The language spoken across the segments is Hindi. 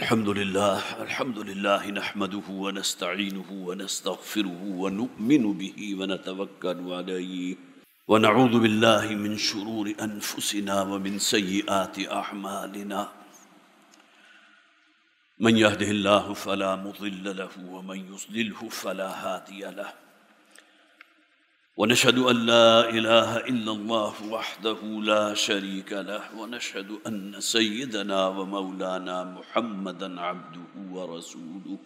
الحمد لله الحمد لله نحمده ونستعينه ونستغفره ونؤمن به ونتوكل عليه ونعوذ بالله من شرور انفسنا ومن سيئات اعمالنا من يهده الله فلا مضل له ومن يضلله فلا هادي له ونشهد ان لا اله الا الله وحده لا شريك له ونشهد ان سيدنا ومولانا محمدا عبده ورسوله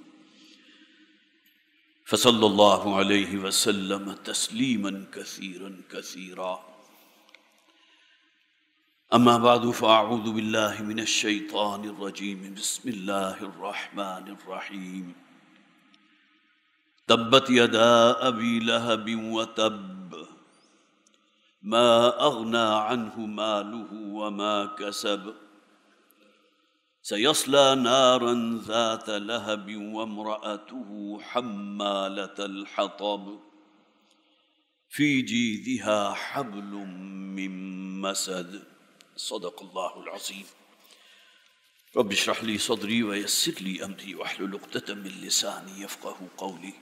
فصلى الله عليه وسلم تسليما كثيرا كثيرا اما بعد فاعوذ بالله من الشيطان الرجيم بسم الله الرحمن الرحيم تبت يدا ابي لهب وتب ما اغنى عنه ماله وما كسب سيصلى نارا ذات لهب وامراته حماله الحطب في جيدها حبل من مسد صدق الله العظيم رب اشرح لي صدري ويسر لي امري واحلل عقده من لساني يفقه قولي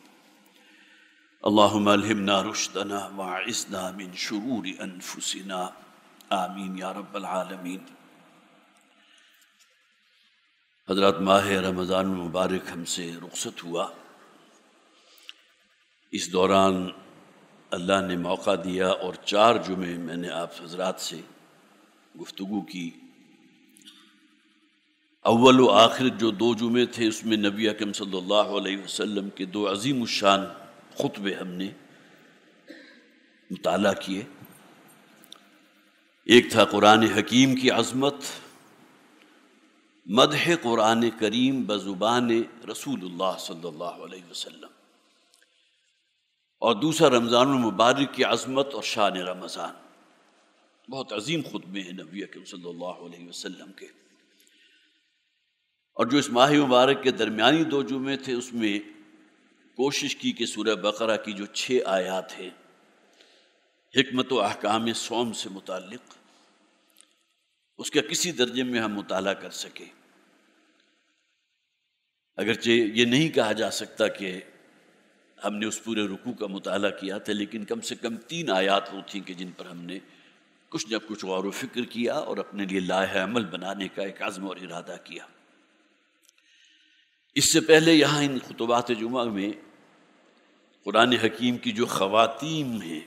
अल्लाहुम अलहमना रुशदना वाइसना मिन शरूर अनफुसना आमीन या रब्बल आलमीन हजरत माह रमज़ान मुबारक हमसे रुखसत हुआ इस दौरान अल्लाह ने मौका दिया और चार जुमे मैंने आप हजरात से गुफ्तु की अव्वल आखिर जो दो जुमे थे उसमें नबी अकम सल्लल्लाहु अलैहि वसल्लम के दो अजीम शान खुतबे हमने मुताला किए एक था कुरान हकीम की अज़मत मदह कुरान करीम बज़ुबान रसूल सल्लल्लाहु अलैहि वसल्लम और दूसरा रमज़ान मुबारक की अज़मत और शान रमज़ान बहुत अजीम खुतबे हैं नबी के सल्लल्लाहु अलैहि वसल्लम के और जो इस माह मुबारक के दरमिया दो जुमे थे उसमें कोशिश की कि सूर्य बकरा की जो छः आयात है हमत अहकाम सोम से मुतल उसका किसी दर्जे में हम मुताल कर सकें अगरचे ये नहीं कहा जा सकता कि हमने उस पूरे रुकू का मुताल किया था लेकिन कम से कम तीन आयात वो थी कि जिन पर हमने कुछ न कुछ गौर फिक्र किया और अपने लिए लाह अमल बनाने का एक आज़म और इरादा किया इससे पहले यहाँ इन खुतबात जुमा में कुरान हकीम की जो ख़वातीम हैं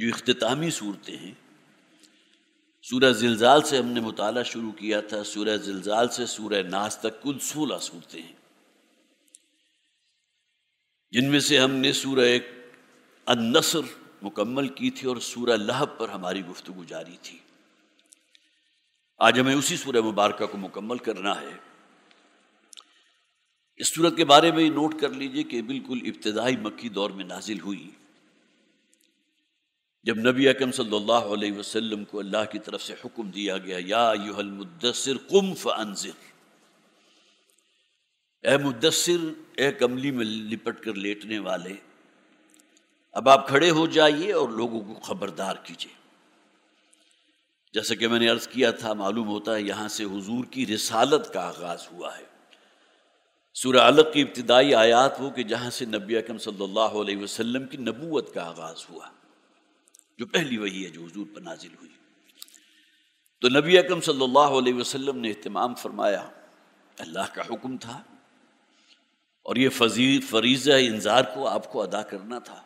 जो अख्तामी सूरतें हैं सूरह जिलजाल से हमने मुताला शुरू किया था सूरह जिलजाल से सूरह नाज तक कुल सोलह सूरतें हैं जिनमें से हमने सूरह अनसर मुकम्मल की थी और सूरह लहब पर हमारी गुफ्तु जारी थी आज हमें उसी सूरह मुबारक को मुकम्मल करना है इस सूरत के बारे में नोट कर लीजिए कि बिल्कुल इब्तदाई मक्की दौर में नाजिल हुई जब नबी अकम सल्लल्लाहु को अल्लाह की तरफ से हुक्म दिया गया या यूहल मुद्दसर कुम फनजिर ए मुद्दसर ए कमली में लिपट कर लेटने वाले अब आप खड़े हो जाइए और लोगों को खबरदार कीजिए जैसा कि मैंने अर्ज़ किया था मालूम होता है यहाँ से हजूर की रिसालत का आगाज़ हुआ है सूर्य अलग की इब्तदाई आयात वो कि जहाँ से नबी अकम सल्लल्लाहु अलैहि की नबूत का आगाज़ हुआ जो पहली वही है जो हजूर पर नाजिल हुई तो नबी अकम सल्लल्लाहु अलैहि ने अहतमाम फरमाया अल्लाह का हुक्म था और ये फजी फरीज़ इंजार को आपको अदा करना था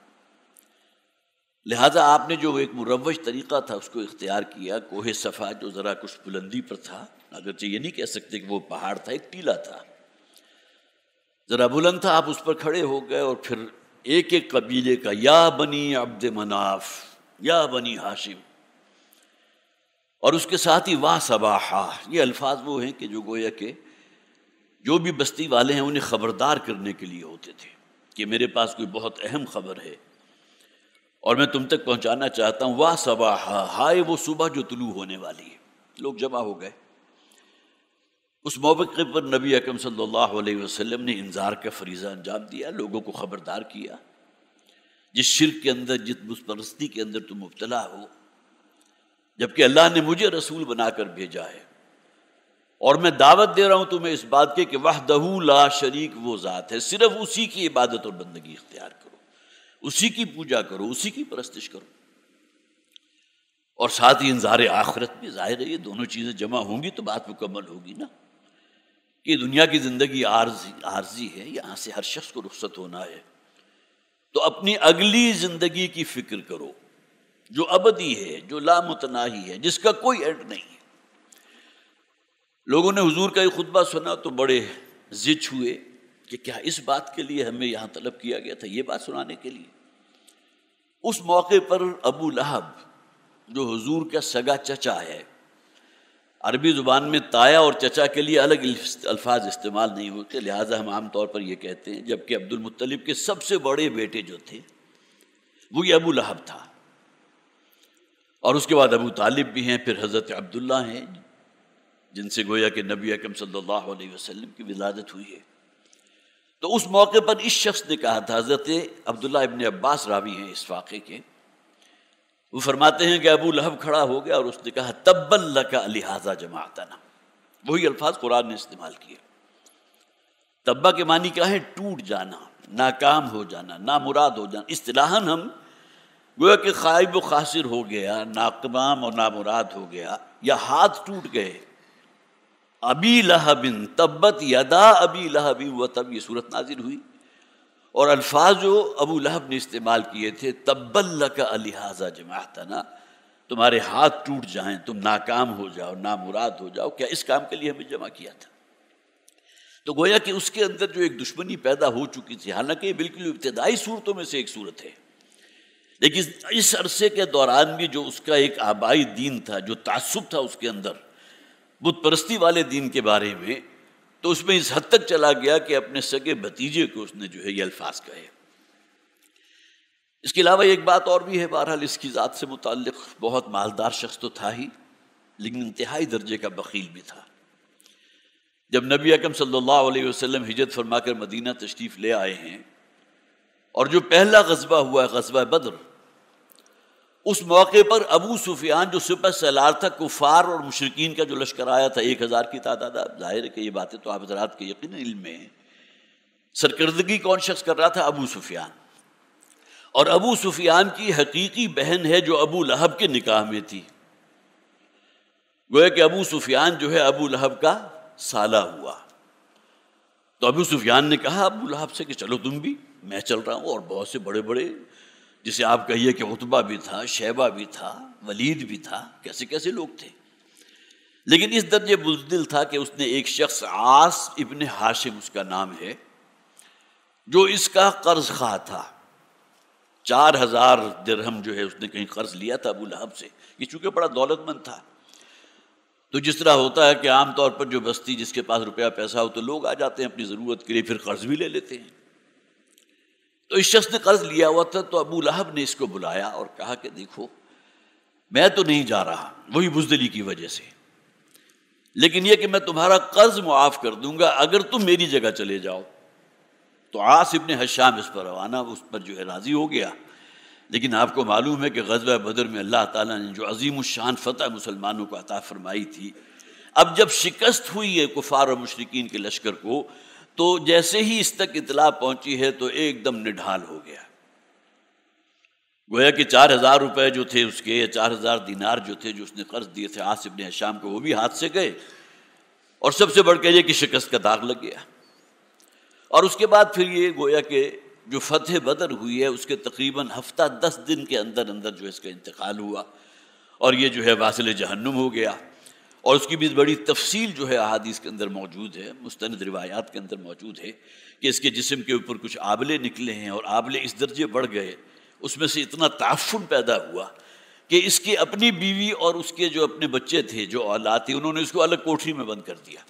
लिहाजा आपने जो एक मुरवज तरीक़ा था उसको इख्तियार किया कोहे सफ़ा जो ज़रा कुछ बुलंदी पर था अगरचे ये नहीं कह सकते कि वो पहाड़ था एक टीला था ज़रा बुलंद था आप उस पर खड़े हो गए और फिर एक एक कबीले का या बनी अब्द मनाफ या बनी हाशिम और उसके साथ ही वाह सबाहा ये अल्फाज वो हैं कि जो गोया के जो भी बस्ती वाले हैं उन्हें ख़बरदार करने के लिए होते थे कि मेरे पास कोई बहुत अहम खबर है और मैं तुम तक पहुंचाना चाहता हूँ वाह सबाहा हाय वो सुबह जो तुलू होने वाली है लोग जमा हो गए उस मौके पर नबी अकम सल्लल्लाहु अलैहि वसल्लम ने इंजार का फरीज़ा अंजाम दिया लोगों को ख़बरदार किया जिस शिर के अंदर जिस मुस्परस्ती के अंदर तुम मुबतला हो जबकि अल्लाह ने मुझे रसूल बनाकर भेजा है और मैं दावत दे रहा हूँ तुम्हें इस बात के कि वह दहू ला शरीक वो ज़ात है सिर्फ उसी की इबादत और बंदगी इख्तियार करो उसी की पूजा करो उसी की परस्तिश करो और साथ ही इंजार आखरत भी जाहिर है ये दोनों चीज़ें जमा होंगी तो बात मुकम्मल होगी ना कि दुनिया की ज़िंदगी आर्जी आर्जी है यहां से हर शख्स को रुख्सत होना है तो अपनी अगली ज़िंदगी की फ़िक्र करो जो अबदी है जो लामतनाही है जिसका कोई एंड नहीं है लोगों ने हुजूर का ये खुतबा सुना तो बड़े जिच हुए कि क्या इस बात के लिए हमें यहाँ तलब किया गया था ये बात सुनाने के लिए उस मौके पर अबू लहब जो हुजूर का सगा चचा है अरबी ज़ुबान में ताया और चचा के लिए अलग अल्फाज इस्तेमाल नहीं होते लिहाजा हम आम तौर पर यह कहते हैं जबकि अब्दुल मुत्तलिब के सबसे बड़े बेटे जो थे वो ये अबू लहब था और उसके बाद अबू तालिब भी हैं फिर हज़रत अब्दुल्ला हैं जिनसे गोया कि नबी अकम सल्लल्लाहु अलैहि वसल्लम की विलादत हुई है तो उस मौके पर इस शख्स ने कहा था हज़रत अब्दुल्ला इबन अब्बास रावी हैं इस वाक़े के वो फरमाते हैं कि अबू लहब खड़ा हो गया और उसने कहा तब्बल का लिहाजा जमातना वही अल्फाज कुरान ने इस्तेमाल किया तब्बा के मानी क्या है टूट जाना नाकाम हो जाना ना मुराद हो जाना इस्लाहन हम गोया कि खाइब खासिर हो गया नाकाम और ना मुराद हो गया या हाथ टूट गए अबी लहबिन तब्बत यदा अबी लहबी हुआ तब ये सूरत नाजिर हुई और अल्फाज जो अबू लहब ने इस्तेमाल किए थे तब्बल का अलिहाजा जमातना तुम्हारे हाथ टूट जाएं तुम नाकाम हो जाओ नामुराद हो जाओ क्या इस काम के लिए हमें जमा किया था तो गोया कि उसके अंदर जो एक दुश्मनी पैदा हो चुकी थी हालांकि बिल्कुल इब्तदाई सूरतों में से एक सूरत है लेकिन इस अरसे के दौरान भी जो उसका एक आबाई दीन था जो तसब था उसके अंदर बुत परस्ती वाले दीन के बारे में तो उसमें इस हद तक चला गया कि अपने सगे भतीजे को उसने जो है ये अल्फाज कहे इसके अलावा एक बात और भी है बहरहाल इसकी ज़ात से मुतल बहुत मालदार शख्स तो था ही लेकिन इंतहाई दर्जे का बकील भी था जब नबी अकम सल्ला अलैहि वसल्लम हिजरत फरमाकर मदीना तशरीफ़ ले आए हैं और जो पहला गजबा हुआ है गजबा बद्र उस मौके पर अबू सुफियान जो सिपह सलार था कुफार और मुशरकिन का जो लश्कर आया था एक हज़ार की तादाद अब जाहिर है कि ये बातें तो आप हजरात के यकीन इल्म में है सरकर्दगी कौन शख्स कर रहा था अबू सुफियान और अबू सुफियान की हकीकी बहन है जो अबू लहब के निकाह में थी गोया कि अबू सुफियान जो है अबू लहब का साला हुआ तो अबू सुफियान ने कहा अबू लहब से कि चलो तुम भी मैं चल रहा हूँ और बहुत से बड़े बड़े जिसे आप कहिए कि उतबा भी था शैबा भी था वलीद भी था कैसे कैसे लोग थे लेकिन इस दर्ज बुजदिल था कि उसने एक शख्स आस इबन हाशिम उसका नाम है जो इसका कर्ज खा था चार हजार दरहम जो है उसने कहीं कर्ज लिया था अबू लहब से ये चूंकि बड़ा दौलतमंद था तो जिस तरह होता है कि आमतौर पर जो बस्ती जिसके पास रुपया पैसा हो तो लोग आ जाते हैं अपनी ज़रूरत के लिए फिर कर्ज भी ले लेते हैं तो इस शख्स ने कर्ज लिया हुआ था तो अबू लहब ने इसको बुलाया और कहा कि देखो मैं तो नहीं जा रहा वही बुजदली की वजह से लेकिन यह कि मैं तुम्हारा कर्ज मुआफ कर दूंगा अगर तुम मेरी जगह चले जाओ तो आसिफ ने हश्याम इस पर रवाना उस पर जो है राजी हो गया लेकिन आपको मालूम है कि गजब बदर में अल्लाह ताला ने जो अजीम शान फतह मुसलमानों को अता फरमाई थी अब जब शिकस्त हुई है कुफार और मुशरकिन के लश्कर को तो जैसे ही इस तक इतला पहुंची है तो एकदम निढाल हो गया गोया कि चार हजार रुपये जो थे उसके या चार हजार दिनार जो थे जो उसने कर्ज दिए थे आसिफ ने शाम को वो भी हाथ से गए और सबसे बढ़ के ये कि शिकस्त का दाग लग गया और उसके बाद फिर ये गोया के जो फतेह बदर हुई है उसके तकरीबन हफ्ता दस दिन के अंदर अंदर जो इसका इंतकाल हुआ और ये जो है वासिल जहन्नुम हो गया और उसकी भी बड़ी तफसील जो है अहादीस के अंदर मौजूद है मुस्तंद रिवायात के अंदर मौजूद है कि इसके जिसम के ऊपर कुछ आबले निकले हैं और आबले इस दर्जे बढ़ गए उसमें से इतना ताफुन पैदा हुआ कि इसकी अपनी बीवी और उसके जो अपने बच्चे थे जो औलाद थी उन्होंने इसको अलग कोठरी में बंद कर दिया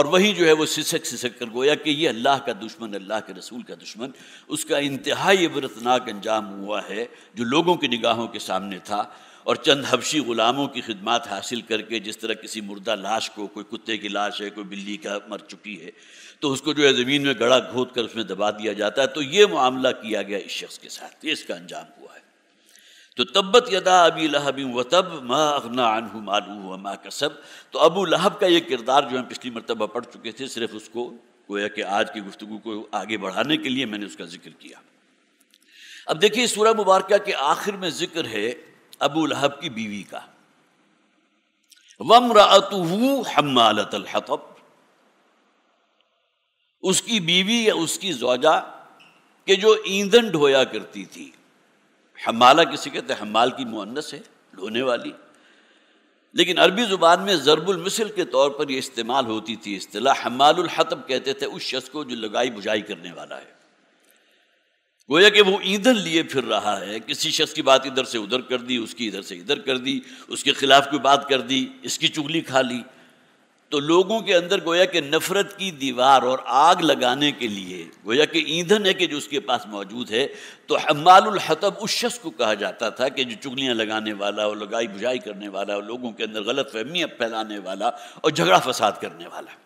और वही जो है वो सिसक सिसक कर गोया कि ये अल्लाह का दुश्मन अल्लाह के रसूल का दुश्मन उसका इंतहाई इबरतनाक अंजाम हुआ है जो लोगों की निगाहों के सामने था और चंद हबशी ग़ुलामों की खिदमत हासिल करके जिस तरह किसी मुर्दा लाश को कोई कुत्ते की लाश है कोई बिल्ली का मर चुकी है तो उसको जो है ज़मीन में गड़ा घोद कर उसमें दबा दिया जाता है तो ये मामला किया गया इस शख्स के साथ ये इसका अंजाम हुआ है तो तब्बत यदा अबी लहब व तब मा अगना अनहु मालू मा कसब तो अबू लहब का ये किरदार जो है पिछली मरतबा पढ़ चुके थे सिर्फ उसको गोया कि आज की गुफ्तु को आगे बढ़ाने के लिए मैंने उसका जिक्र किया अब देखिए सूर्य मुबारक के आखिर में जिक्र है अबू लहब की बीवी का वमरातू हमालत उसकी बीवी या उसकी जौजा के जो ईंधन ढोया करती थी हमाला किसी कहते हमाल की मुअन्नस है ढोने वाली लेकिन अरबी ज़ुबान में ज़रबुलमसल के तौर पर यह इस्तेमाल होती थी अतलाह हमालहतब कहते थे उस शख्स को जो लगाई बुझाई करने वाला है गोया कि वो ईंधन लिए फिर रहा है किसी शख्स की बात इधर से उधर कर दी उसकी इधर से इधर कर दी उसके खिलाफ कोई बात कर दी इसकी चुगली खा ली तो लोगों के अंदर गोया के नफरत की दीवार और आग लगाने के लिए गोया के ईंधन है कि जो उसके पास मौजूद है तो हमालुल उस शख्स को कहा जाता था कि जो चुगलियाँ लगाने वाला और लगाई बुझाई करने वाला और लोगों के अंदर गलत फहमियाँ फैलाने वाला और झगड़ा फसाद करने वाला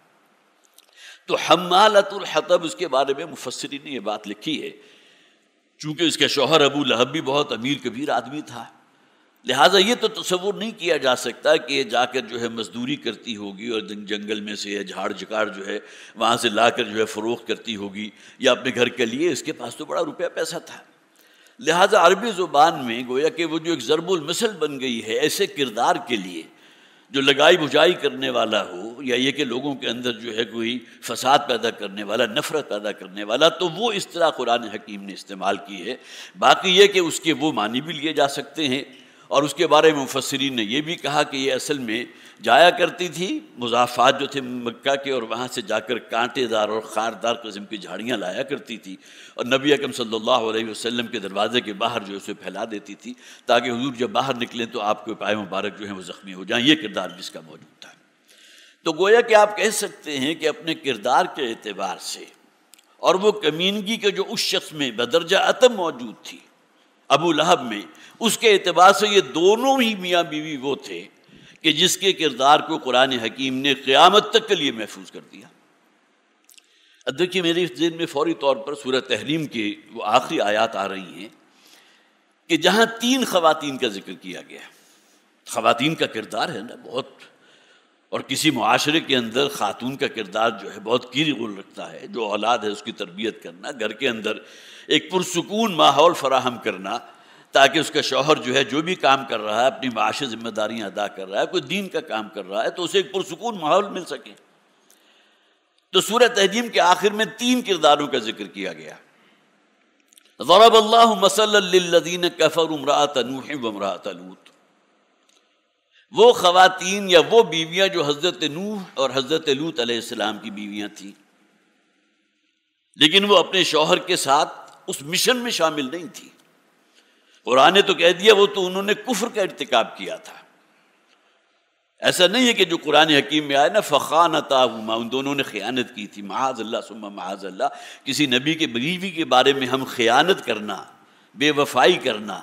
तो हमालतुलतब उसके बारे में मुफसरी ने यह बात लिखी है चूंकि इसके शोहर अबू लहब भी बहुत अमीर कबीर आदमी था लिहाजा ये तो तस्वुर नहीं किया जा सकता कि जाकर जो है मजदूरी करती होगी और जंगल में से यह झाड़ झकाड़ जो है वहाँ से ला कर जो है फ़रोख करती होगी या अपने घर के लिए इसके पास तो बड़ा रुपया पैसा था लिहाजा अरबी ज़ुबान में गोया कि वो जो एक ज़रबुल बन गई है ऐसे किरदार के लिए जो लगाई बुझाई करने वाला हो या ये कि लोगों के अंदर जो है कोई फसाद पैदा करने वाला नफरत पैदा करने वाला तो वो इस तरह कुरान हकीम ने इस्तेमाल की है बाकी ये कि उसके वो मानी भी लिए जा सकते हैं और उसके बारे में मुफसरीन ने यह भी कहा कि ये असल में जाया करती थी मुजाफात जो थे मक्का के और वहाँ से जाकर कांटेदार और खारदार कस्म की झाड़ियाँ लाया करती थी और नबी अकम सल्लल्लाहु अलैहि वसल्लम के दरवाज़े के बाहर जो है उसे फैला देती थी ताकि हजूर जब बाहर निकलें तो आपके पाए मुबारक जो है वो ज़ख्मी हो जाएँ ये किरदार भी इसका मौजूद था तो गोया कि आप कह सकते हैं कि अपने किरदार के अतबार से और वो कमीनगी के जो उस शख्स में बदरजा अतम मौजूद थी अबू लहब में उसके अतबार से ये दोनों ही मियाँ बीवी वो थे कि जिसके किरदार को कुरान हकीम ने क़्यामत तक के लिए महफूज कर दिया अब देखिए मेरे इस दिन में फौरी तौर पर सूरत तहरीम के वो आखिरी आयात आ रही हैं कि जहाँ तीन खवतिन का जिक्र किया गया खवतिन का किरदार है ना बहुत और किसी माशरे के अंदर खातून का किरदार जो है बहुत कीरी गुल रखता है जो औलाद है उसकी तरबियत करना घर के अंदर एक पुरसकून माहौल फराहम करना ताकि उसका शोहर जो है जो भी काम कर रहा है अपनी माशी जिम्मेदारियाँ अदा कर रहा है कोई दीन का काम कर रहा है तो उसे एक पुरसकून माहौल मिल सके तो सूर्य तहजीम के आखिर में तीन किरदारों का जिक्र किया गया ज़रब अल्लाह वो ख़वातीन या वो बीवियां जो हज़रत नूह और हज़रत लूत की बीवियां थी लेकिन वो अपने शोहर के साथ उस मिशन में शामिल नहीं थी कुरान ने तो कह दिया वो तो उन्होंने कुफर का इरतकब किया था ऐसा नहीं है कि जो कुरान हकीम में आया ना फ़खान ताहुमा उन दोनों ने ख़यानत की थी महाज अल्लाह सुम्मा महाज अल्लाह किसी नबी के बीवी के बारे में हम ख़यानत करना बेवफाई करना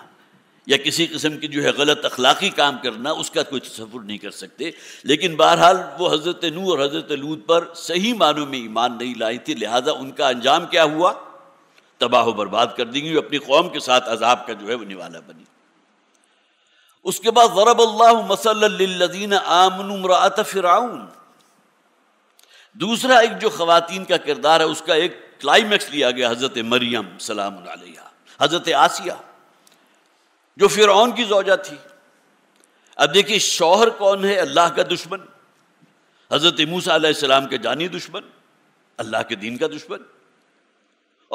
या किसी किस्म की जो है गलत अखलाकी काम करना उसका कोई तस्वुर नहीं कर सकते लेकिन बहरहाल वो हज़रत नू और हज़रत लूत पर सही मानों में ईमान नहीं लाई थी लिहाजा उनका अंजाम क्या हुआ तबाह व बर्बाद कर देंगी अपनी कौम के साथ अजाब का जो है वो निवाला बनी उसके बाद वरब अल्लाह मसल्लिन आमनमरात फ़िराउन दूसरा एक जो ख़वातीन का किरदार है उसका एक क्लाइमैक्स लिया गया हज़रत मरियम सलाम हज़रत आसिया जो फ़िरौन की जोजा थी अब देखिए शौहर कौन है अल्लाह का दुश्मन हज़रत मूसा सलाम के जानी दुश्मन अल्लाह के दीन का दुश्मन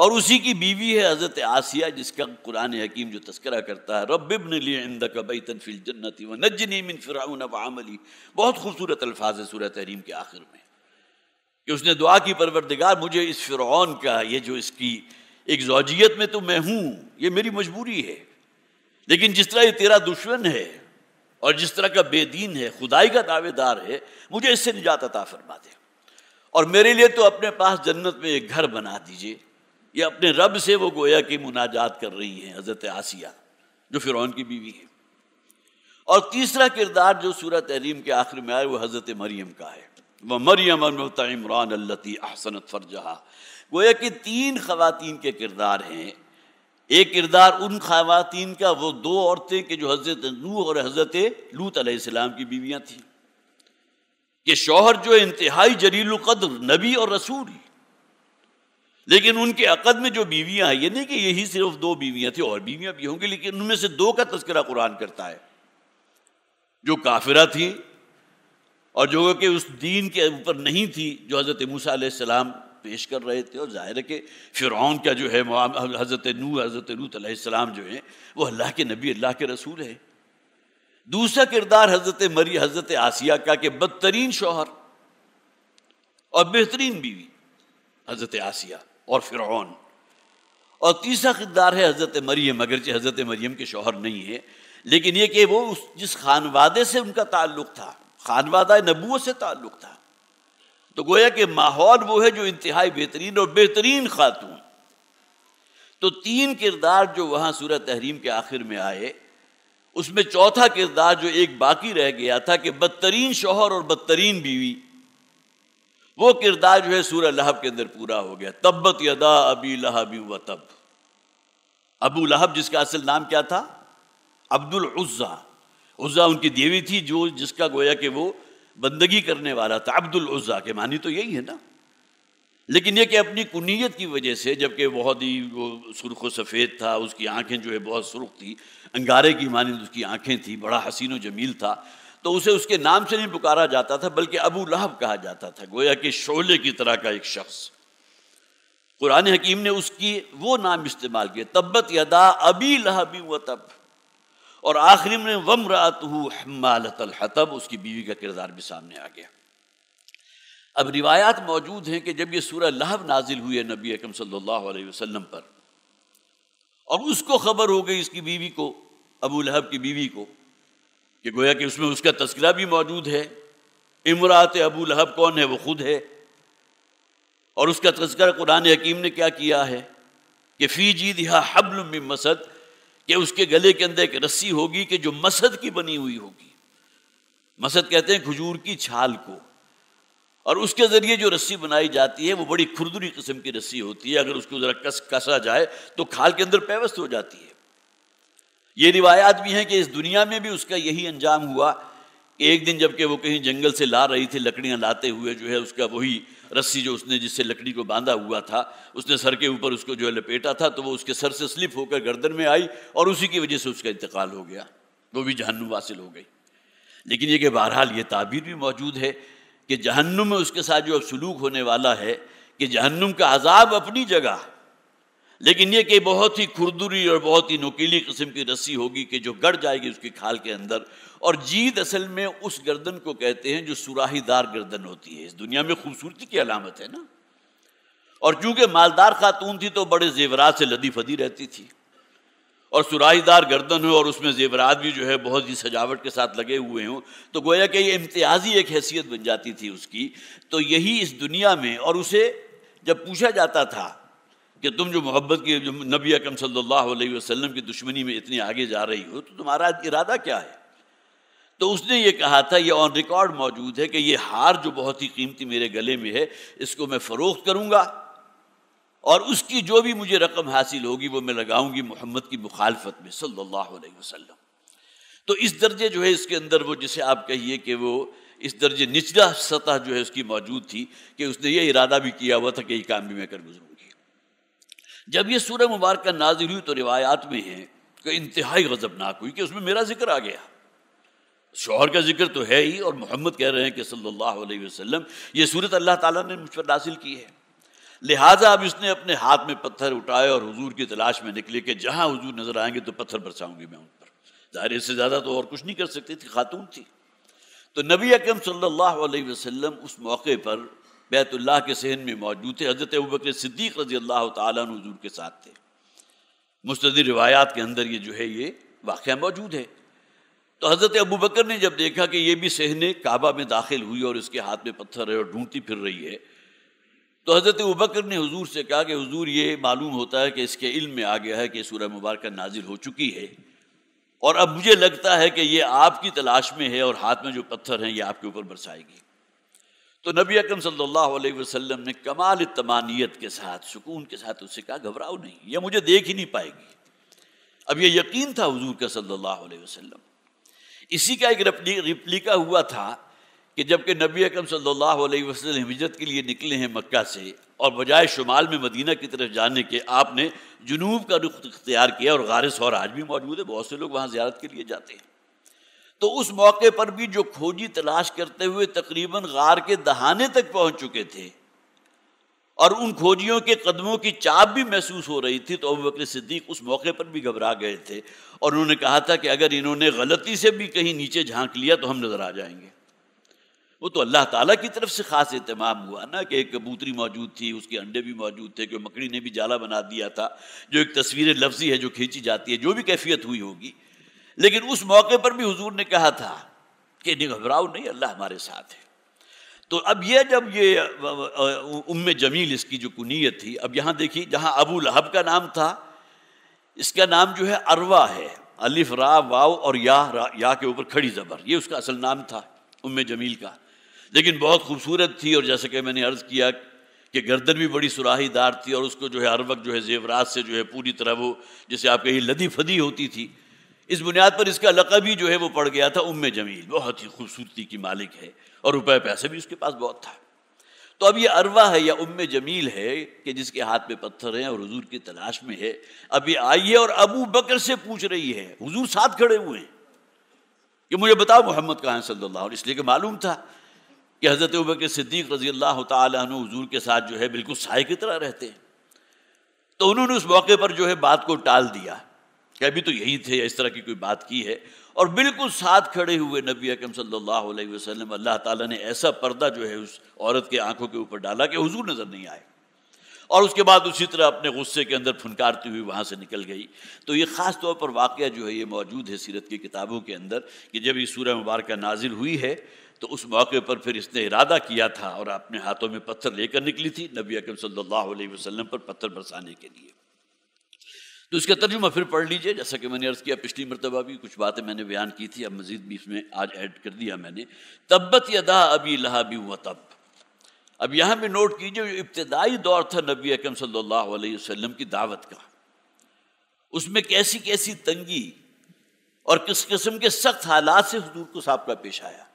और उसी की बीवी है हज़रत आसिया जिसका कुरान हकीम जो तस्करा करता है रब लिंदा जन्नति व बहुत खूबसूरत अल्फाज है सूरत तहरीम के आखिर में कि उसने दुआ की परवरदिगार मुझे इस फ़िरौन का ये जो इसकी एक जोजियत में तो मैं हूँ ये मेरी मजबूरी है लेकिन जिस तरह ये तेरा दुश्मन है और जिस तरह का बेदीन है खुदाई का दावेदार है मुझे इससे निजात अता फरमा दे और मेरे लिए तो अपने पास जन्नत में एक घर बना दीजिए ये अपने रब से वो गोया की मुनाजात कर रही हैं हज़रत आसिया जो फ़िरौन की बीवी है और तीसरा किरदार जो सूरत तहरीम के आखिर में आए वो हज़रत मरियम का है वह मरियम इमरान अल्लती अहसनत फ़रजहा गोया की तीन खवतिन के किरदार हैं एक किरदार उन खवतिन का वो दो औरतें कि जो हज़रत नूह और हज़रत लूत अलैहिस्सलाम की बीवियां थी कि शौहर जो इंतहाई जरील कदर नबी और रसूल लेकिन उनके अकद में जो बीवियां हैं ये नहीं कि यही सिर्फ दो बीवियां थी और बीवियां भी होंगी लेकिन उनमें से दो का तस्करा कुरान करता है जो काफिरा थी और जो कि उस दीन के ऊपर नहीं थी जो हज़रत मूसा सलाम पेश कर रहे थे और ज़ाहिर है कि फ़िरौन का जो है हज़रत नू हज़रत लूत जो है वो अल्लाह के नबी अल्लाह के रसूल है दूसरा किरदार हज़रत मरी हज़रत आसिया का के बदतरीन शोहर और बेहतरीन बीवी हज़रत आसिया और फ़िरौन और तीसरा किरदार है हज़रत मरीम अगरचे हज़रत मरीम के शोहर नहीं है लेकिन ये कि वो उस जिस खानवादे से उनका ताल्लुक़ था खानवादा नबू से ताल्लुक़ था तो गोया कि माहौल वो है जो इंतहाई बेहतरीन और बेहतरीन खातून तो तीन किरदार जो वहाँ सूरत तहरीम के आखिर में आए उसमें चौथा किरदार जो एक बाकी रह गया था कि बदतरीन शोहर और बदतरीन बीवी वो किरदार जो है सूर्य लहब के अंदर पूरा हो गया तब्बत यदा अबी लहबी व तब अबू लहब जिसका असल नाम क्या था अब्दुल उज़्ज़ा उज़्ज़ा उनकी देवी थी जो जिसका गोया कि वो बंदगी करने वाला था अब्दुल उज़्ज़ा के मानी तो यही है ना लेकिन यह कि अपनी कुनीयत की वजह से जबकि बहुत ही वो सुर्ख व सफ़ेद था उसकी आंखें जो है बहुत सुर्ख थी अंगारे की मानी तो उसकी आंखें थी बड़ा हसीन व जमील था तो उसे उसके नाम से नहीं पुकारा जाता था बल्कि अबू लहब कहा जाता था गोया कि शोले की तरह का एक शख्स कुरान हकीम ने उसकी वो नाम इस्तेमाल किया तब्बत यदा अबी लहबी व तब और आखिरी में वम रात हमालतलब उसकी बीवी का किरदार भी सामने आ गया अब रिवायात मौजूद हैं कि जब यह सूरह लहब नाजिल हुई है नबी अकम सल्लल्लाहु पर और उसको खबर हो गई इसकी बीवी को अबू लहब की बीवी को कि गोया कि उसमें उसका तस्करा भी मौजूद है इमरात अबू लहब कौन है वह खुद है और उसका तस्कर कुरान हकीम ने क्या किया है कि फ़ी जी दिहा हबल मसद कि उसके गले के अंदर एक रस्सी होगी कि जो मसद की बनी हुई होगी मसद कहते हैं खजूर की छाल को और उसके ज़रिए जो रस्सी बनाई जाती है वो बड़ी खुरदुरी किस्म की रस्सी होती है अगर उसको ज़रा कस कसा जाए तो खाल के अंदर पेवस्त हो जाती है ये रिवायात भी हैं कि इस दुनिया में भी उसका यही अंजाम हुआ एक दिन जबकि वो कहीं जंगल से ला रही थी लकड़ियाँ लाते हुए जो है उसका वही रस्सी जो उसने जिससे लकड़ी को बांधा हुआ था उसने सर के ऊपर उसको जो है लपेटा था तो वो उसके सर से स्लिप होकर गर्दन में आई और उसी की वजह से उसका इंतकाल हो गया वो भी जहन्नुम वासिल हो गई लेकिन ये कि बहरहाल ये ताबीर भी मौजूद है कि जहन्नुम में उसके साथ जो अब सलूक होने वाला है कि जहन्नुम का अजाब अपनी जगह लेकिन यह कि बहुत ही खुरदुरी और बहुत ही नुकीली किस्म की रस्सी होगी कि जो गड़ जाएगी उसकी खाल के अंदर और जीत असल में उस गर्दन को कहते हैं जो सुराहीदार गर्दन होती है इस दुनिया में खूबसूरती की अलामत है ना और चूंकि मालदार खातून थी तो बड़े जेवरात से लदी फदी रहती थी और सुराहीदार गर्दन हो और उसमें जेवरात भी जो है बहुत ही सजावट के साथ लगे हुए हों तो गोया कि ये इम्तियाजी एक हैसियत बन जाती थी उसकी तो यही इस दुनिया में और उसे जब पूछा जाता था कि तुम जो मोहब्बत की जो नबी अकम सल्लल्लाहु अलैहि वसल्लम की दुश्मनी में इतनी आगे जा रही हो तो तुम्हारा इरादा क्या है तो उसने ये कहा था ये ऑन रिकॉर्ड मौजूद है कि ये हार जो बहुत ही कीमती मेरे गले में है इसको मैं फ़रोख्त करूँगा और उसकी जो भी मुझे रकम हासिल होगी वो मैं लगाऊंगी मोहम्मद की मुखालफत में सल्लल्लाहु अलैहि वसल्लम तो इस दर्जे जो है इसके अंदर वो जिसे आप कहिए कि वो इस दर्जे निचला सतह जो है उसकी मौजूद थी कि उसने ये इरादा भी किया हुआ था कि ये काम भी मैं कर गुजरूँगा जब यह सूर्य मुबारक नाजिल हुई तो रिवायात में है कि इंतहाई गजबनाक हुई कि उसमें मेरा जिक्र आ गया शोहर का जिक्र तो है ही और मोहम्मद कह रहे हैं कि सल्लल्लाहु अलैहि वसल्लम ये सूरत अल्लाह ताला ने मुझ पर नासिल की है लिहाजा अब इसने अपने हाथ में पत्थर उठाए और हुजूर की तलाश में निकले कि जहाँ हुजूर नजर आएंगे तो पत्थर बरसाऊंगी मैं उन पर ज़ाहिर इससे ज़्यादा तो और कुछ नहीं कर सकती थी खातून थी तो नबी अकम सल्लल्लाहु अलैहि वसल्लम उस मौके पर बैतुल्लाह के सहन में मौजूद थे हज़रत अबूबकर सिद्दीक रजी अल्लाह तजूर के साथ थे मुस्तर रिवायात के अंदर ये जो है ये वाक़ मौजूद है तो हज़रत अबू बकर ने जब देखा कि ये भी सहने काबा में दाखिल हुई और इसके हाथ में पत्थर है और ढूंढती फिर रही है तो हज़रत बकर ने हुजूर से कहा कि हजूर ये मालूम होता है कि इसके इल्म में आ गया है कि सूर्य मुबारक नाजिल हो चुकी है और अब मुझे लगता है कि ये आपकी तलाश में है और हाथ में जो पत्थर हैं ये आपके ऊपर बरसाएगी तो नबी अकरम सल्लल्लाहु अलैहि वसल्लम ने कमाल तमानियत के साथ सुकून के साथ उससे कहा घबराओ नहीं यह मुझे देख ही नहीं पाएगी अब यह यकीन था हजूर का सल्लल्लाहु अलैहि वसल्लम इसी का एक रिप्लिका हुआ था कि जबकि नबी अकरम सल्लल्लाहु अलैहि वसल्लम हिजरत के लिए निकले हैं मक्का से और बजाय शुमाल में मदीना की तरफ जाने के आपने जुनूब का रुख इख्तियार किया और गार और आज भी मौजूद है बहुत से लोग वहाँ ज्यारत के लिए जाते हैं तो उस मौके पर भी जो खोजी तलाश करते हुए तकरीबन गार के दहाने तक पहुंच चुके थे और उन खोजियों के कदमों की चाप भी महसूस हो रही थी तो अबू बकर सिद्दीक उस मौके पर भी घबरा गए थे और उन्होंने कहा था कि अगर इन्होंने गलती से भी कहीं नीचे झांक लिया तो हम नज़र आ जाएंगे वो तो अल्लाह ताला की तरफ से ख़ास अहतमाम हुआ ना कि एक कबूतरी मौजूद थी उसके अंडे भी मौजूद थे कि मकड़ी ने भी जाला बना दिया था जो एक तस्वीर लफ्जी है जो खींची जाती है जो भी कैफियत हुई होगी लेकिन उस मौके पर भी हुजूर ने कहा था कि नहीं घबराओ नहीं अल्लाह हमारे साथ है तो अब ये जब ये उम जमील इसकी जो कुनीत थी अब यहाँ देखिए जहाँ अबू लहब का नाम था इसका नाम जो है अरवा है अलिफ रा वाव और या रा, या के ऊपर खड़ी ज़बर ये उसका असल नाम था उम्म जमील का लेकिन बहुत खूबसूरत थी और जैसे कि मैंने अर्ज़ किया कि गर्दन भी बड़ी सुराहीदार थी और उसको जो है हर वक्त जो है जेवरात से जो है पूरी तरह वो जैसे आप कही लदी फदी होती थी इस बुनियाद पर इसका लकब ही जो है वो पड़ गया था उम जमील बहुत ही खूबसूरती की मालिक है और रुपये पैसे भी उसके पास बहुत था तो अब ये अरवा है या उम जमील है कि जिसके हाथ में पत्थर हैं और हजूर की तलाश में है अब ये आई है और अबू बकर से पूछ रही है हजूर साथ खड़े हुए हैं कि मुझे बताओ मोहम्मद कहाँ सल्ला और इसलिए कि मालूम था कि हज़रत बकर सिद्दीक रजी अल्लाह तजूर के साथ जो है बिल्कुल साय की तरह रहते हैं तो उन्होंने उस मौके पर जो है बात को टाल दिया अभी तो यही थे इस तरह की कोई बात की है और बिल्कुल साथ खड़े हुए नबी अकम सल्लल्लाहु अलैहि वसल्लम अल्लाह ताला ने ऐसा पर्दा जो है उस औरत के आंखों के ऊपर डाला कि हुजूर नज़र नहीं आए और उसके बाद उसी तरह अपने गुस्से के अंदर फनकारती हुई वहाँ से निकल गई तो ये ख़ास तौर पर वाक़ जो है ये मौजूद है सीरत की किताबों के अंदर कि जब ये सूर्य मुबारक नाजिल हुई है तो उस मौके पर फिर इसने इरादा किया था और अपने हाथों में पत्थर लेकर निकली थी नबी अकम सल्ला अलैहि पर पत्थर बरसाने के लिए तो इसका तर्जुमा फिर पढ़ लीजिए जैसा कि मैंने अर्ज़ किया पिछली मरतबा भी कुछ बातें मैंने बयान की थी अब मजीद भी इसमें आज ऐड कर दिया मैंने तब्बत यदा अभी लहाबी हुआ तब अब यहाँ भी नोट कीजिए जो इब्तदाई दौर था नबी अकम सल्लल्लाहु अलैहि वसल्लम की दावत का उसमें कैसी कैसी तंगी और किस किस्म के सख्त हालात से हजूर को साहब का पेश आया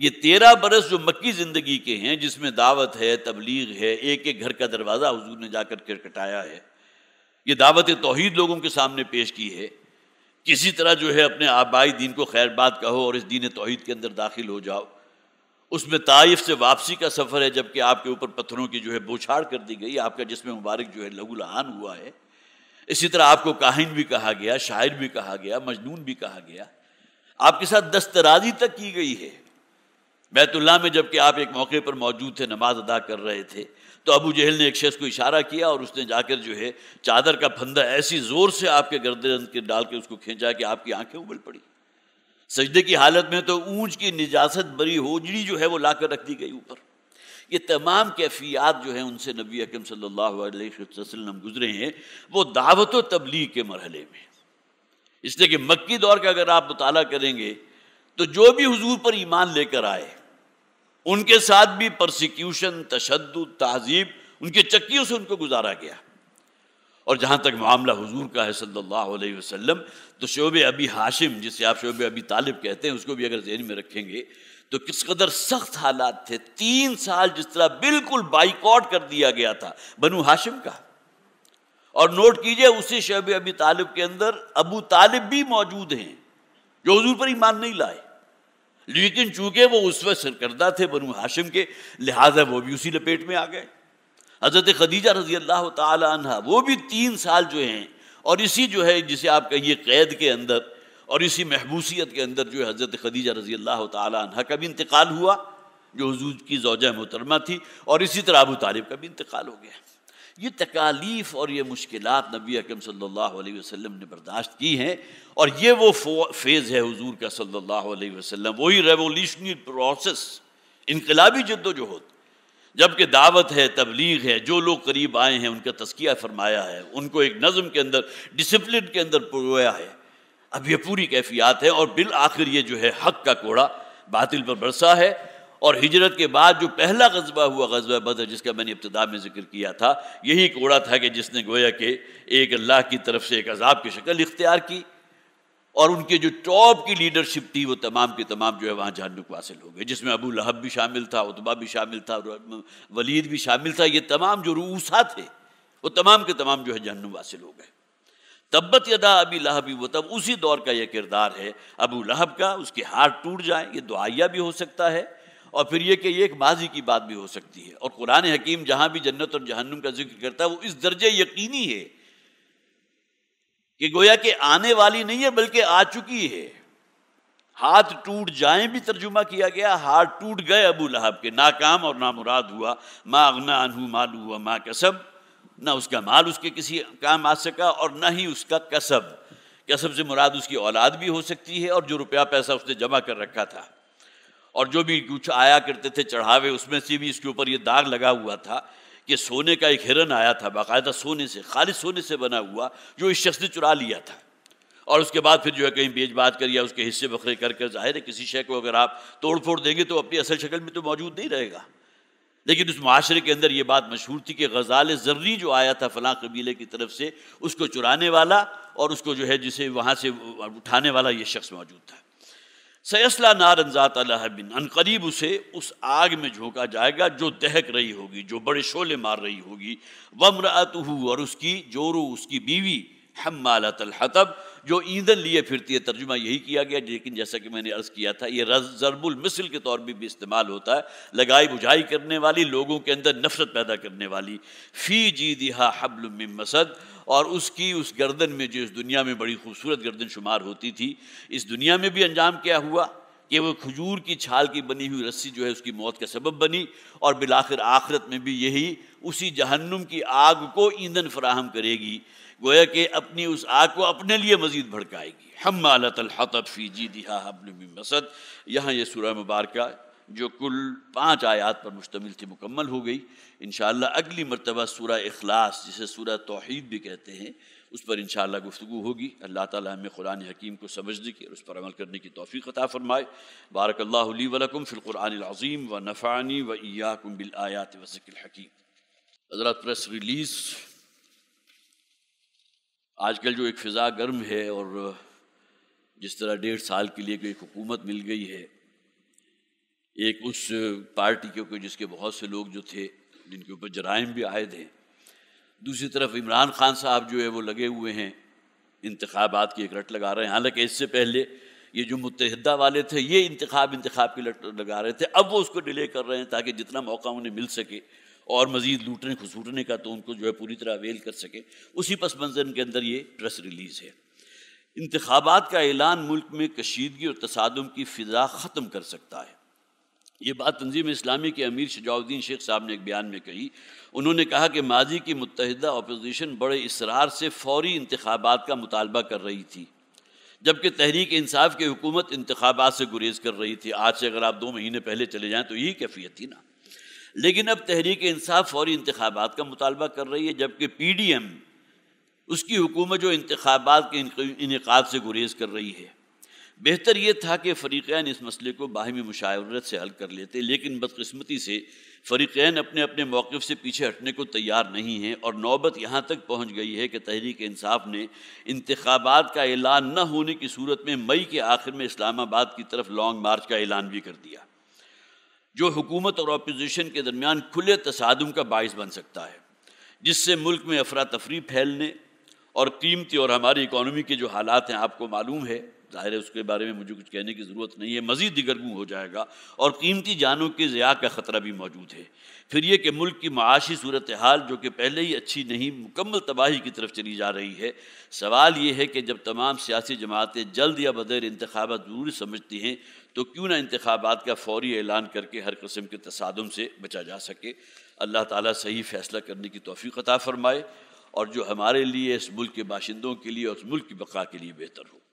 ये तेरह बरस जो मक्की ज़िंदगी के हैं जिसमें दावत है तबलीग है एक एक घर का दरवाज़ा हजूर ने जाकर खटखटाया है ये दावत तोहहीद लोगों के सामने पेश की है किसी तरह जो है अपने आबाई दीन को खैर बात कहो और इस दीन तोहहीद के अंदर दाखिल हो जाओ उसमें ताइफ से वापसी का सफ़र है जबकि आपके ऊपर पत्थरों की जो है बोछाड़ कर दी गई आपका जिसमें मुबारक जो है लघुलहान लहान हुआ है इसी तरह आपको काहिन भी कहा गया शायर भी कहा गया मजनून भी कहा गया आपके साथ दस्तराजी तक की गई है बैतुल्ला में जबकि आप एक मौके पर मौजूद थे नमाज अदा कर रहे थे तो अबू जहल ने एक शख्स को इशारा किया और उसने जाकर जो है चादर का फंदा ऐसी ज़ोर से आपके गर्दन के डाल के उसको खींचा कि आपकी आंखें उबल पड़ी सजदे की हालत में तो ऊंच की निजात बरी होजड़ी जो है वो ला रख दी गई ऊपर ये तमाम कैफियात जो है उनसे नबी अकम सल्लाम गुजरे हैं वो दावत व तबलीग के मरहले में इसलिए कि मक्की दौर का अगर आप मुताला करेंगे तो जो भी हजूर पर ईमान लेकर आए उनके साथ भी प्रोसिक्यूशन तशद तहजीब उनके चक्कियों से उनको गुजारा गया और जहां तक मामला हुजूर का है सल्लल्लाहु अलैहि वसल्लम तो शोब अबी हाशिम जिसे आप शोब अबी तालिब कहते हैं उसको भी अगर जहन में रखेंगे तो किस कदर सख्त हालात थे तीन साल जिस तरह बिल्कुल बाइकआउट कर दिया गया था बनु हाशिम का और नोट कीजिए उसी शोब अबी तालिब के अंदर अबू तालिब भी मौजूद हैं जो हजूर पर ईमान नहीं लाए लेकिन चूंकि वो उस वक्त सरकर्दा थे बनु हाशिम के लिहाजा वो भी उसी लपेट में आ गए हज़रत खदीजा रजी अल्लाह तहा वो भी तीन साल जो हैं और इसी जो है जिसे आप कहिए कैद के अंदर और इसी महबूसियत के अंदर जो है हज़रत खदीजा रजी अल्लाह तहा का भी इंतकाल हुआ जो हजूज की जोजा मोहतरमा थी और इसी तरह अबू तालिब का भी इंतकाल हो गया ये तकालीफ और ये मुश्किल नबी अकम सल्लल्लाहु अलैहि वसल्लम ने बर्दाश्त की हैं और ये वो फेज़ है हुजूर का सल्लल्लाहु अलैहि वसल्लम वही रेवोल्यूशनरी प्रोसेस इनकलाबी जद्दोजहद जबकि दावत है तबलीग है जो लोग करीब आए हैं उनका तस्किया फरमाया है उनको एक नज़म के अंदर डिसप्लिन के अंदर पुरोया है अब यह पूरी कैफियात है और बिल आखिर ये जो है हक का कोड़ा बातिल पर बरसा है और हिजरत के बाद जो पहला गजबा हुआ गजबा बदर जिसका मैंने इब्तदा में जिक्र किया था यही कोड़ा था कि जिसने गोया के एक अल्लाह की तरफ से एक अजाब की शक्ल इख्तियार की और उनके जो टॉप की लीडरशिप थी वो तमाम के तमाम जो है वहाँ जहनुक हासिल हो गए जिसमें अबू लहब भी शामिल था उतबा भी शामिल था वलीद भी शामिल था ये तमाम जो रूसा थे वो तमाम के तमाम जो है जहनुम हासिल हो गए तब्बत यदा अबी लहबी वो तब उसी दौर का यह किरदार है अबू लहब का उसके हाथ टूट जाए ये दुआया भी हो सकता है और फिर ये कि ये एक माजी की बात भी हो सकती है और कुरान हकीम जहां भी जन्नत और जहन्नुम का जिक्र करता है वो इस दर्जे यकीनी है कि गोया के आने वाली नहीं है बल्कि आ चुकी है हाथ टूट जाए भी तर्जुमा किया गया हाथ टूट गए अबू लहाब के नाकाम और ना मुराद हुआ माँ अगना अनहू माल हुआ माँ कसब ना उसका माल उसके किसी काम आ सका और ना ही उसका कसब कसब से मुराद उसकी औलाद भी हो सकती है और जो रुपया पैसा उसने जमा कर रखा था और जो भी कुछ आया करते थे चढ़ावे उसमें से भी इसके ऊपर ये दाग लगा हुआ था कि सोने का एक हिरन आया था बाकायदा सोने से खालिद सोने से बना हुआ जो इस शख्स ने चुरा लिया था और उसके बाद फिर जो है कहीं बेच बात कर या उसके हिस्से बखरे कर कर जाहिर है किसी शय को अगर आप तोड़ फोड़ देंगे तो अपनी असल शक्ल में तो मौजूद नहीं रहेगा लेकिन उस माशरे के अंदर ये बात मशहूर थी कि गजाल जर्री जो आया था फलां कबीले की तरफ से उसको चुराने वाला और उसको जो है जिसे वहाँ से उठाने वाला ये शख्स मौजूद था सयसला नारनजात बिन अनकरीब उसे उस आग में झोंका जाएगा जो दहक रही होगी जो बड़े शोले मार रही होगी वमरात और उसकी जोरू उसकी बीवी हम हमालतलहतब जो ईंधन लिए फिरती है तर्जुमा यही किया गया लेकिन जैसा कि मैंने अर्ज़ किया था ये जरबुल मिसल के तौर पर भी, भी इस्तेमाल होता है लगाई बुझाई करने वाली लोगों के अंदर नफरत पैदा करने वाली फ़ी जी दिहा हबल मसद और उसकी उस गर्दन में जो इस दुनिया में बड़ी खूबसूरत गर्दन शुमार होती थी इस दुनिया में भी अंजाम क्या हुआ कि वो खजूर की छाल की बनी हुई रस्सी जो है उसकी मौत का सबब बनी और बिलाखिर आखिरत में भी यही उसी जहन्नुम की आग को ईंधन फराहम करेगी गोया कि अपनी उस आग को अपने लिए मजीद भड़काएगी हम मालत फी जी दिहा हमने मसद यहाँ ये सूर्य मुबारक जो कुल पाँच आयात पर मुश्तमिल थी मुकम्मल हो गई इन अगली मरतबा सूरा अखलास जिसे सूरा तोहद भी कहते हैं उस पर इन शाला गुफ्तु होगी अल्लाह ताली हमें कुरान हकीम को समझने की और उस पर अमल करने की तोफ़ी क़ता फ़रमाए बारक ली वलकम फ़िलकुरानज़ीम व नफ़ानी व इयाकुम बिल आयात वसकिल हकीम हजरत प्रेस रिलीज़ आजकल जो एक फ़िज़ा गर्म है और जिस तरह डेढ़ साल के लिए कोई हुकूमत मिल गई है एक उस पार्टी के ऊपर जिसके बहुत से लोग जो थे जिनके ऊपर जराइम भी आए थे दूसरी तरफ इमरान खान साहब जो है वो लगे हुए हैं इंतबात की एक रट लगा रहे हैं हालांकि इससे पहले ये जो मुतहदा वाले थे ये इंतखब इंतखब की लट लगा रहे थे अब वो उसको डिले कर रहे हैं ताकि जितना मौका उन्हें मिल सके और मज़ीद लूटने खसूटने का तो उनको जो है पूरी तरह अवेल कर सके उसी पस मंजर के अंदर ये प्रेस रिलीज़ है इंतबात का ऐलान मुल्क में कशीदगी और तसादम की फ़िज़ा ख़त्म कर सकता है ये बात तंजीम इस्लामी के अमीर शजाउद्दीन शेख साहब ने एक बयान में कही उन्होंने कहा कि माजी की मुतहदा अपोजिशन बड़े इसरार से फौरी इंतबात का मुतालबा कर रही थी जबकि तहरीक इंसाफ की हुकूमत इंतबात से गुरेज कर रही थी आज से अगर आप दो महीने पहले चले जाएँ तो यही कैफियत थी ना लेकिन अब तहरीक इंसाफ फौरी इंतबात का मुतालबा कर रही है जबकि पी डी एम उसकी हुकूमत जो इंतबात के इनका से गुरेज कर रही है बेहतर यह था कि फ़रीक़ैन इस मसले को बाहमी मुशावरत से हल कर लेते लेकिन बदकस्मती से फ़रीक़ैन अपने अपने मौक़ से पीछे हटने को तैयार नहीं है और नौबत यहाँ तक पहुँच गई है कि तहरीक इंसाफ ने इंतबात का ऐलान न होने की सूरत में मई के आखिर में इस्लामाबाद की तरफ लॉन्ग मार्च का ऐलान भी कर दिया जो हुकूमत और अपोजिशन के दरमियान खुले तसादम का बायस बन सकता है जिससे मुल्क में अफरा तफरी फैलने और कीमती और हमारी इकानमी के जो हालात हैं आपको मालूम है ज़ाहिर है उसके बारे में मुझे कुछ कहने की ज़रूरत नहीं है मज़ीद दिगरगू हो जाएगा और कीमती जानों के ज़िया का ख़तरा भी मौजूद है फिर यह कि मुल्क की माशी सूरत हाल जो कि पहले ही अच्छी नहीं मुकम्मल तबाही की तरफ चली जा रही है सवाल ये है कि जब तमाम सियासी जमातें जल्द या बदर इंतबात ज़रूरी समझती हैं तो क्यों ना इंतबात का फौरी ऐलान करके हर कस्म के तसादम से बचा जा सके अल्लाह ताली सही फ़ैसला करने की तोफ़ी कता फ़रमाए और जो हमारे लिए इस मुल्क के बाशिंदों के लिए और उस मुल्क की बका के लिए बेहतर हो